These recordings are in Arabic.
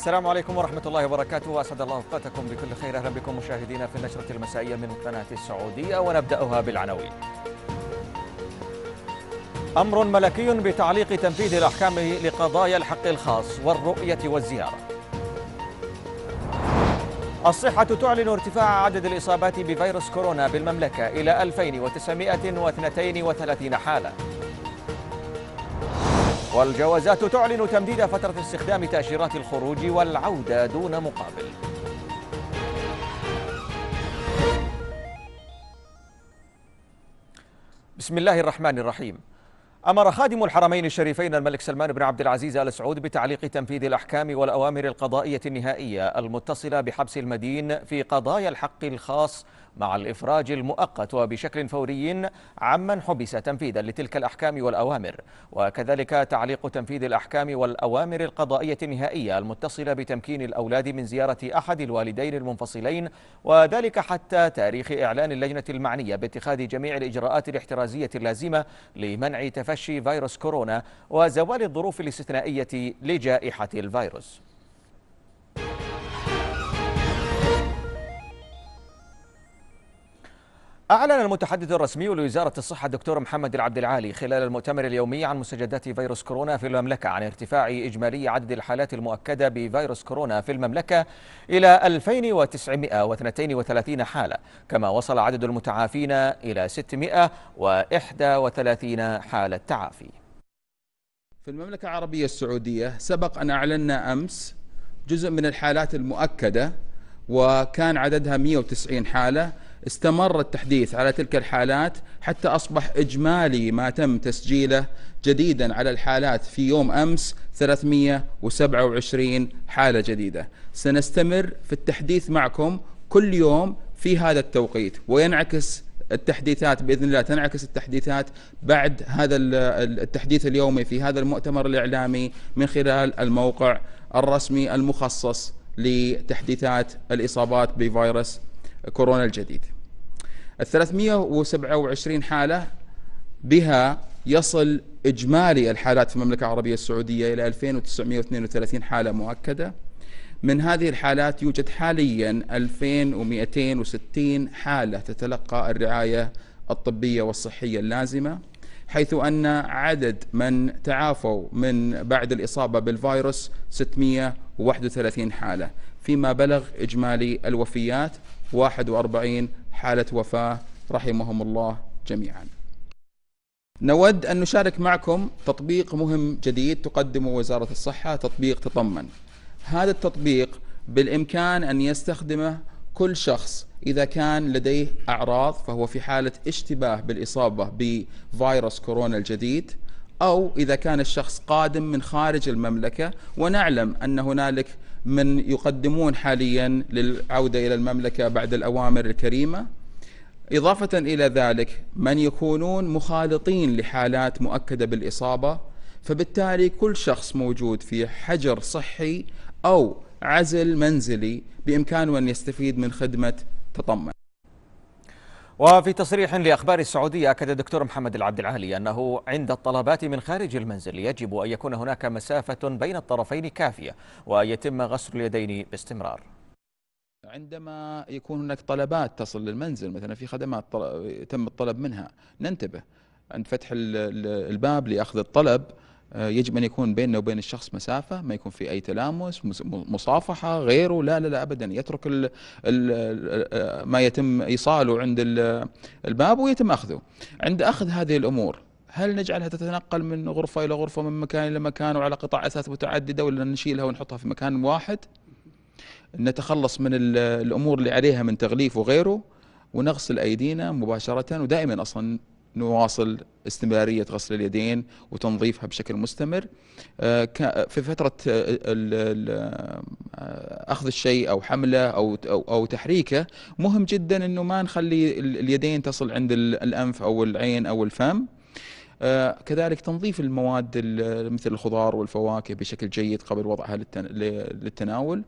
السلام عليكم ورحمة الله وبركاته أسعد الله أوقاتكم بكل خير أهلا بكم مشاهدينا في النشرة المسائية من قناة السعودية ونبدأها بالعناوين أمر ملكي بتعليق تنفيذ الأحكام لقضايا الحق الخاص والرؤية والزيارة الصحة تعلن ارتفاع عدد الإصابات بفيروس كورونا بالمملكة إلى 2932 حالة والجوازات تعلن تمديد فترة استخدام تأشيرات الخروج والعودة دون مقابل بسم الله الرحمن الرحيم أمر خادم الحرمين الشريفين الملك سلمان بن عبد العزيز آل سعود بتعليق تنفيذ الأحكام والأوامر القضائية النهائية المتصلة بحبس المدين في قضايا الحق الخاص مع الإفراج المؤقت وبشكل فوري عمن حبس تنفيذا لتلك الأحكام والأوامر وكذلك تعليق تنفيذ الأحكام والأوامر القضائية النهائية المتصلة بتمكين الأولاد من زيارة أحد الوالدين المنفصلين وذلك حتى تاريخ إعلان اللجنة المعنية باتخاذ جميع الإجراءات الاحترازية اللازمة لمنع تفشي فيروس كورونا وزوال الظروف الاستثنائية لجائحة الفيروس أعلن المتحدث الرسمي لوزارة الصحة الدكتور محمد العبد العالي خلال المؤتمر اليومي عن مسجدات فيروس كورونا في المملكة عن ارتفاع إجمالي عدد الحالات المؤكدة بفيروس كورونا في المملكة إلى 2932 حالة كما وصل عدد المتعافين إلى 631 حالة تعافي في المملكة العربية السعودية سبق أن أعلنا أمس جزء من الحالات المؤكدة وكان عددها 190 حالة استمر التحديث على تلك الحالات حتى أصبح إجمالي ما تم تسجيله جديدا على الحالات في يوم أمس 327 حالة جديدة سنستمر في التحديث معكم كل يوم في هذا التوقيت وينعكس التحديثات باذن الله تنعكس التحديثات بعد هذا التحديث اليومي في هذا المؤتمر الاعلامي من خلال الموقع الرسمي المخصص لتحديثات الاصابات بفيروس كورونا الجديد ال 327 حالة بها يصل إجمالي الحالات في المملكة العربية السعودية إلى 2932 حالة مؤكدة من هذه الحالات يوجد حاليا 2260 حالة تتلقى الرعاية الطبية والصحية اللازمة حيث أن عدد من تعافوا من بعد الإصابة بالفيروس 631 حالة فيما بلغ إجمالي الوفيات 41 حالة وفاة رحمهم الله جميعا نود أن نشارك معكم تطبيق مهم جديد تقدمه وزارة الصحة تطبيق تطمن هذا التطبيق بالإمكان أن يستخدمه كل شخص إذا كان لديه أعراض فهو في حالة اشتباه بالإصابة بفيروس كورونا الجديد أو إذا كان الشخص قادم من خارج المملكة ونعلم أن هنالك من يقدمون حاليا للعودة إلى المملكة بعد الأوامر الكريمة إضافة إلى ذلك من يكونون مخالطين لحالات مؤكدة بالإصابة فبالتالي كل شخص موجود في حجر صحي أو عزل منزلي بإمكانه أن يستفيد من خدمة تطمن وفي تصريح لأخبار السعودية أكد الدكتور محمد العبد العالي أنه عند الطلبات من خارج المنزل يجب أن يكون هناك مسافة بين الطرفين كافية ويتم غسل اليدين باستمرار عندما يكون هناك طلبات تصل للمنزل مثلا في خدمات تم الطلب منها ننتبه عند فتح الباب لأخذ الطلب آه، يجب ان يكون بيننا وبين الشخص مسافه ما يكون في اي تلامس مصافحه غيره لا لا لا ابدا يترك الـ الـ آه، ما يتم ايصاله عند الباب ويتم اخذه عند اخذ هذه الامور هل نجعلها تتنقل من غرفة إلى غرفة من مكان إلى مكان وعلى قطع أثاث متعددة ولا نشيلها ونحطها في مكان واحد نتخلص من الأمور اللي عليها من تغليف وغيره ونغسل أيدينا مباشرة ودائما أصلا نواصل استمرارية غسل اليدين وتنظيفها بشكل مستمر آه، في فترة آه، آه، أخذ الشيء أو حمله أو أو تحريكه مهم جدا أنه ما نخلي اليدين تصل عند الأنف أو العين أو الفم كذلك تنظيف المواد مثل الخضار والفواكه بشكل جيد قبل وضعها للتناول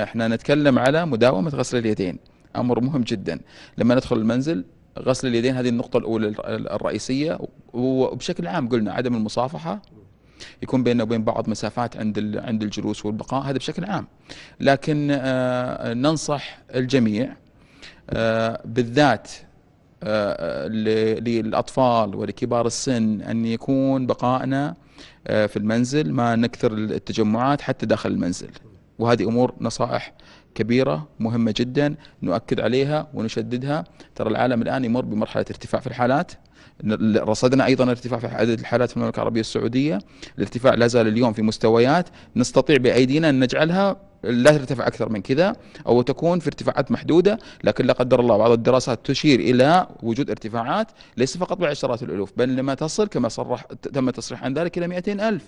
احنا نتكلم على مداومة غسل اليدين أمر مهم جدا لما ندخل المنزل غسل اليدين هذه النقطة الأولى الرئيسية وبشكل عام قلنا عدم المصافحة يكون بيننا وبين بعض مسافات عند عند الجلوس والبقاء هذا بشكل عام لكن آه، ننصح الجميع آه، بالذات آه، للأطفال ولكبار السن أن يكون بقائنا في المنزل ما نكثر التجمعات حتى داخل المنزل وهذه أمور نصائح كبيرة مهمة جدا نؤكد عليها ونشددها ترى العالم الآن يمر بمرحلة ارتفاع في الحالات رصدنا ايضا ارتفاع في عدد الحالات في المملكه العربيه السعوديه، الارتفاع لا زال اليوم في مستويات نستطيع بايدينا ان نجعلها لا ترتفع اكثر من كذا او تكون في ارتفاعات محدوده، لكن لا قدر الله بعض الدراسات تشير الى وجود ارتفاعات ليس فقط بعشرات الالوف بل لما تصل كما صرح تم التصريح عن ذلك الى 200 الف.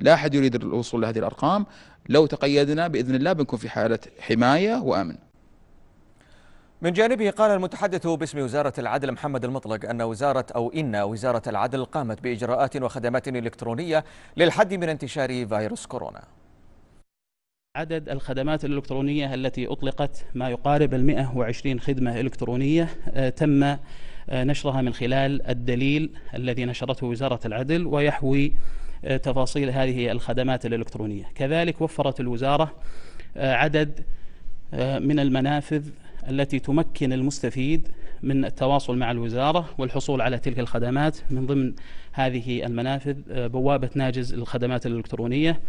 لا احد يريد الوصول لهذه الارقام، لو تقيدنا باذن الله بنكون في حاله حمايه وامن. من جانبه قال المتحدث باسم وزارة العدل محمد المطلق أن وزارة أو إن وزارة العدل قامت بإجراءات وخدمات إلكترونية للحد من انتشار فيروس كورونا عدد الخدمات الإلكترونية التي أطلقت ما يقارب المئة وعشرين خدمة إلكترونية آه، تم آه، نشرها من خلال الدليل الذي نشرته وزارة العدل ويحوي آه، تفاصيل هذه الخدمات الإلكترونية كذلك وفرت الوزارة عدد من المنافذ التي تمكن المستفيد من التواصل مع الوزارة والحصول على تلك الخدمات من ضمن هذه المنافذ آه، بوابة ناجز للخدمات الإلكترونية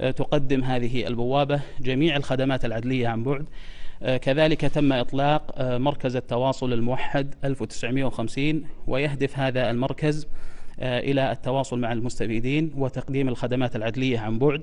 آه، تقدم هذه البوابة جميع الخدمات العدلية عن بعد آه، كذلك تم إطلاق مركز التواصل الموحد 1950 ويهدف هذا المركز إلى التواصل مع المستفيدين وتقديم الخدمات العدلية عن بعد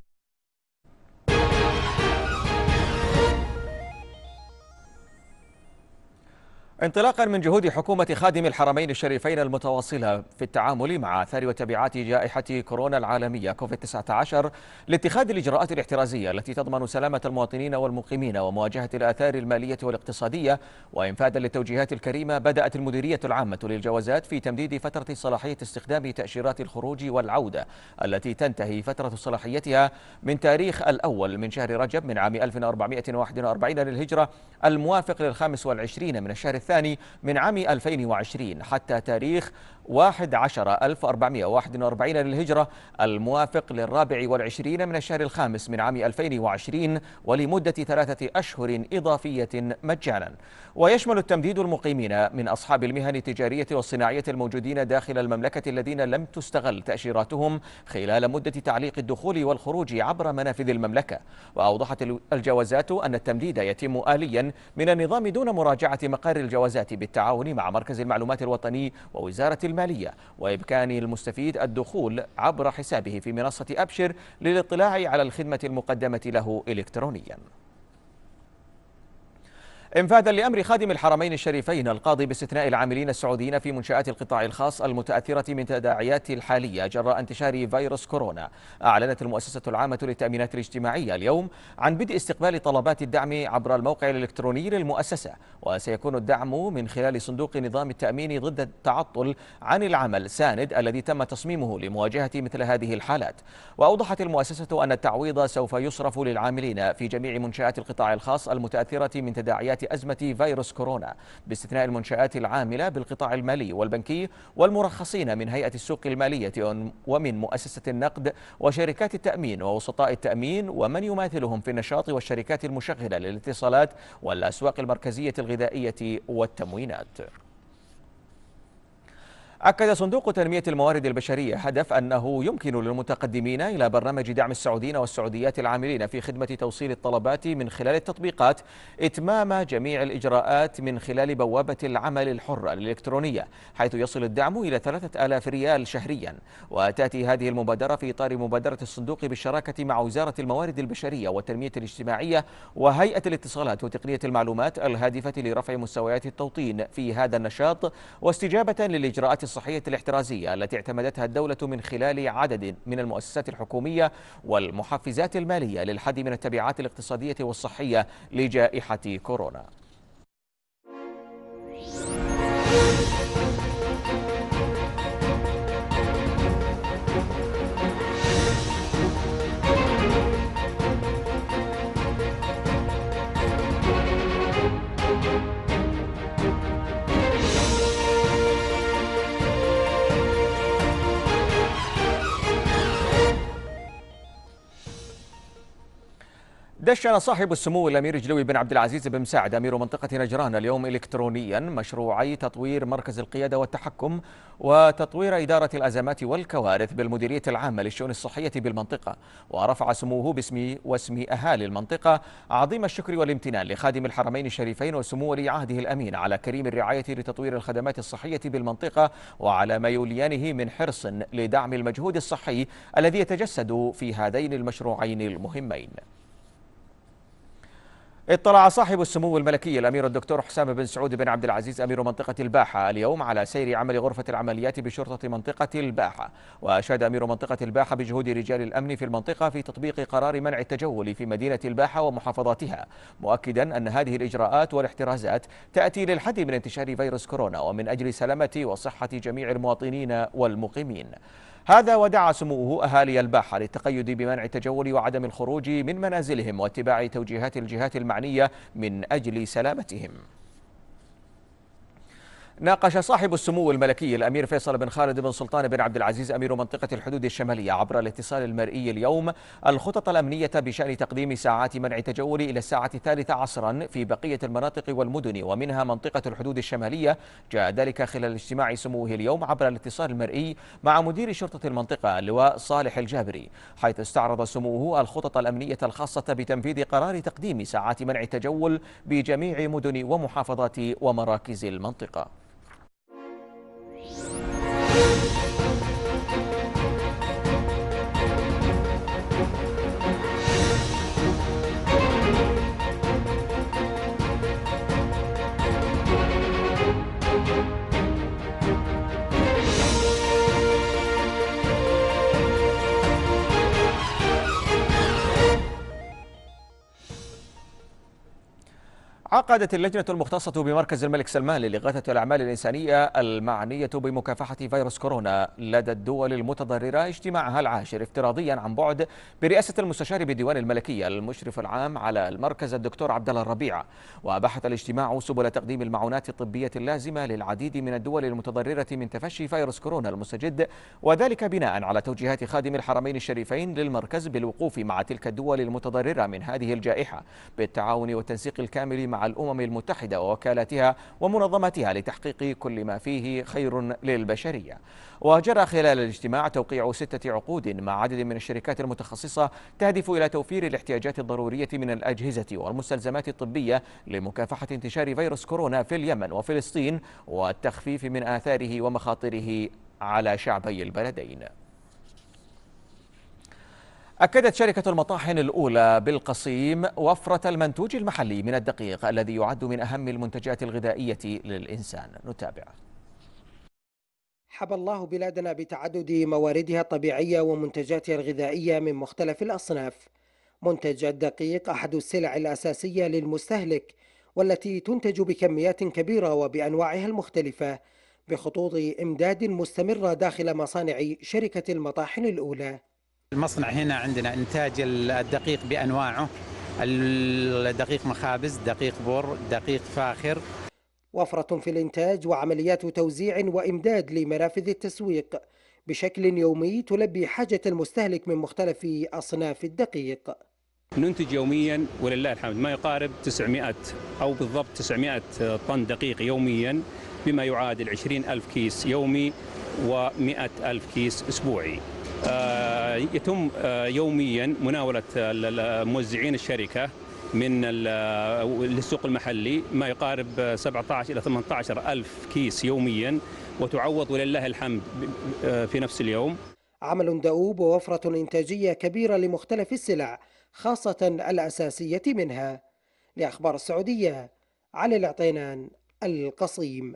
انطلاقا من جهود حكومة خادم الحرمين الشريفين المتواصلة في التعامل مع آثار وتبعات جائحة كورونا العالمية كوفيد-19 لاتخاذ الإجراءات الاحترازية التي تضمن سلامة المواطنين والمقيمين ومواجهة الآثار المالية والاقتصادية وإنفاذا للتوجيهات الكريمة بدأت المديرية العامة للجوازات في تمديد فترة صلاحية استخدام تأشيرات الخروج والعودة التي تنتهي فترة صلاحيتها من تاريخ الأول من شهر رجب من عام 1441 للهجرة الموافق للخامس والعشرين من الشهر الثاني من عام 2020 حتى تاريخ 11441 للهجرة الموافق للرابع والعشرين من الشهر الخامس من عام 2020 ولمدة ثلاثة أشهر إضافية مجانا ويشمل التمديد المقيمين من أصحاب المهن التجارية والصناعية الموجودين داخل المملكة الذين لم تستغل تأشيراتهم خلال مدة تعليق الدخول والخروج عبر منافذ المملكة وأوضحت الجوازات أن التمديد يتم آليا من النظام دون مراجعة مقر الجوازات الجوازات بالتعاون مع مركز المعلومات الوطني ووزارة المالية وإمكان المستفيد الدخول عبر حسابه في منصة أبشر للاطلاع على الخدمة المقدمة له إلكترونياً انفاذا لامر خادم الحرمين الشريفين القاضي باستثناء العاملين السعوديين في منشات القطاع الخاص المتاثره من تداعيات الحاليه جراء انتشار فيروس كورونا اعلنت المؤسسه العامه للتامينات الاجتماعيه اليوم عن بدء استقبال طلبات الدعم عبر الموقع الالكتروني للمؤسسه وسيكون الدعم من خلال صندوق نظام التامين ضد التعطل عن العمل ساند الذي تم تصميمه لمواجهه مثل هذه الحالات واوضحت المؤسسه ان التعويض سوف يصرف للعاملين في جميع منشات القطاع الخاص المتاثره من تداعيات بدايه أزمة فيروس كورونا باستثناء المنشآت العاملة بالقطاع المالي والبنكي والمرخصين من هيئة السوق المالية ومن مؤسسة النقد وشركات التأمين ووسطاء التأمين ومن يماثلهم في النشاط والشركات المشغلة للاتصالات والأسواق المركزية الغذائية والتموينات أكد صندوق تنمية الموارد البشرية هدف أنه يمكن للمتقدمين إلى برنامج دعم السعوديين والسعوديات العاملين في خدمة توصيل الطلبات من خلال التطبيقات إتمام جميع الإجراءات من خلال بوابة العمل الحرة الإلكترونية حيث يصل الدعم إلى 3000 ريال شهريا وتأتي هذه المبادرة في إطار مبادرة الصندوق بالشراكة مع وزارة الموارد البشرية والتنمية الاجتماعية وهيئة الاتصالات وتقنية المعلومات الهادفة لرفع مستويات التوطين في هذا النشاط واستجابة للإجراءات الصحية الاحترازية التي اعتمدتها الدولة من خلال عدد من المؤسسات الحكومية والمحفزات المالية للحد من التبعات الاقتصادية والصحية لجائحة كورونا دشن صاحب السمو الامير جلوي بن عبد العزيز بن مساعد امير منطقه نجران اليوم الكترونيا مشروعي تطوير مركز القياده والتحكم وتطوير اداره الازمات والكوارث بالمديريه العامه للشؤون الصحيه بالمنطقه ورفع سموه باسم واسم اهالي المنطقه عظيم الشكر والامتنان لخادم الحرمين الشريفين وسمو ولي عهده الامين على كريم الرعايه لتطوير الخدمات الصحيه بالمنطقه وعلى ما يوليانه من حرص لدعم المجهود الصحي الذي يتجسد في هذين المشروعين المهمين اطلع صاحب السمو الملكي الامير الدكتور حسام بن سعود بن عبد العزيز امير منطقه الباحه اليوم على سير عمل غرفه العمليات بشرطه منطقه الباحه واشاد امير منطقه الباحه بجهود رجال الامن في المنطقه في تطبيق قرار منع التجول في مدينه الباحه ومحافظاتها مؤكدا ان هذه الاجراءات والاحترازات تاتي للحد من انتشار فيروس كورونا ومن اجل سلامه وصحه جميع المواطنين والمقيمين هذا ودعا سموه أهالي الباحة للتقيد بمنع التجول وعدم الخروج من منازلهم واتباع توجيهات الجهات المعنية من أجل سلامتهم ناقش صاحب السمو الملكي الامير فيصل بن خالد بن سلطان بن عبد العزيز امير منطقه الحدود الشماليه عبر الاتصال المرئي اليوم الخطط الامنيه بشان تقديم ساعات منع تجول الى الساعه الثالثه عصرا في بقيه المناطق والمدن ومنها منطقه الحدود الشماليه جاء ذلك خلال اجتماع سموه اليوم عبر الاتصال المرئي مع مدير شرطه المنطقه اللواء صالح الجابري حيث استعرض سموه الخطط الامنيه الخاصه بتنفيذ قرار تقديم ساعات منع التجول بجميع مدن ومحافظات ومراكز المنطقه Thank you. عقدت اللجنة المختصة بمركز الملك سلمان للإغاثة الأعمال الإنسانية المعنية بمكافحة فيروس كورونا لدى الدول المتضررة اجتماعها العاشر افتراضيا عن بعد برئاسة المستشار بالديوان الملكية المشرف العام على المركز الدكتور عبد الله الربيع وبحث الاجتماع سبل تقديم المعونات الطبية اللازمة للعديد من الدول المتضررة من تفشي فيروس كورونا المستجد وذلك بناء على توجيهات خادم الحرمين الشريفين للمركز بالوقوف مع تلك الدول المتضررة من هذه الجائحة بالتعاون والتنسيق الكامل مع الأمم المتحدة ووكالاتها ومنظماتها لتحقيق كل ما فيه خير للبشرية وجرى خلال الاجتماع توقيع ستة عقود مع عدد من الشركات المتخصصة تهدف إلى توفير الاحتياجات الضرورية من الأجهزة والمستلزمات الطبية لمكافحة انتشار فيروس كورونا في اليمن وفلسطين والتخفيف من آثاره ومخاطره على شعبي البلدين أكدت شركة المطاحن الأولى بالقصيم وفرة المنتوج المحلي من الدقيق الذي يعد من أهم المنتجات الغذائية للإنسان نتابع حب الله بلادنا بتعدد مواردها الطبيعية ومنتجاتها الغذائية من مختلف الأصناف منتج الدقيق أحد السلع الأساسية للمستهلك والتي تنتج بكميات كبيرة وبأنواعها المختلفة بخطوط إمداد مستمرة داخل مصانع شركة المطاحن الأولى المصنع هنا عندنا إنتاج الدقيق بأنواعه الدقيق مخابز دقيق بر دقيق فاخر وفرة في الإنتاج وعمليات توزيع وإمداد لمنافذ التسويق بشكل يومي تلبي حاجة المستهلك من مختلف أصناف الدقيق ننتج يوميا ولله الحمد ما يقارب 900 أو بالضبط 900 طن دقيق يوميا بما يعادل 20 ألف كيس يومي و100 ألف كيس أسبوعي آه، يتم آه، يوميا مناوله موزعين الشركه من آه، للسوق المحلي ما يقارب 17 آه، الى 18 الف كيس يوميا وتعوض ولله الحمد في نفس اليوم عمل دؤوب ووفره انتاجيه كبيره لمختلف السلع خاصه الاساسيه منها لاخبار السعوديه علي العطينان القصيم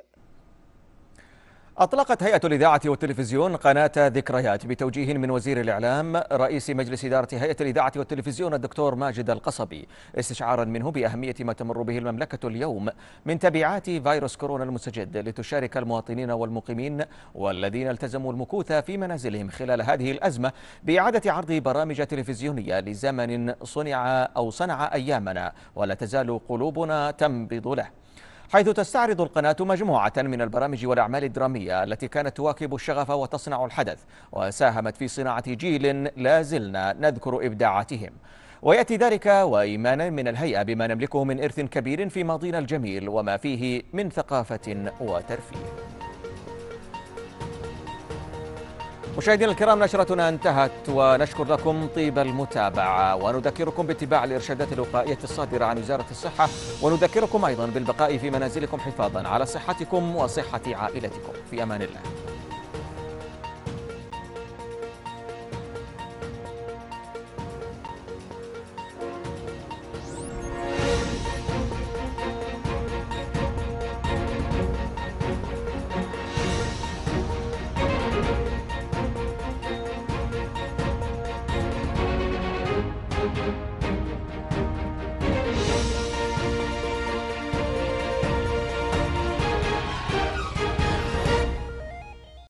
أطلقت هيئة الإذاعة والتلفزيون قناة ذكريات بتوجيه من وزير الإعلام رئيس مجلس إدارة هيئة الإذاعة والتلفزيون الدكتور ماجد القصبي استشعارا منه بأهمية ما تمر به المملكة اليوم من تبعات فيروس كورونا المستجد لتشارك المواطنين والمقيمين والذين التزموا المكوث في منازلهم خلال هذه الأزمة بإعادة عرض برامج تلفزيونية لزمن صنع أو صنع أيامنا ولا تزال قلوبنا تنبض له حيث تستعرض القناة مجموعة من البرامج والأعمال الدرامية التي كانت تواكب الشغف وتصنع الحدث وساهمت في صناعة جيل لا زلنا نذكر إبداعاتهم ويأتي ذلك وإيمانا من الهيئة بما نملكه من إرث كبير في ماضينا الجميل وما فيه من ثقافة وترفيه مشاهدينا الكرام نشرتنا انتهت ونشكر لكم طيب المتابعة ونذكركم باتباع الإرشادات الوقائية الصادرة عن وزارة الصحة ونذكركم أيضا بالبقاء في منازلكم حفاظا على صحتكم وصحة عائلتكم في أمان الله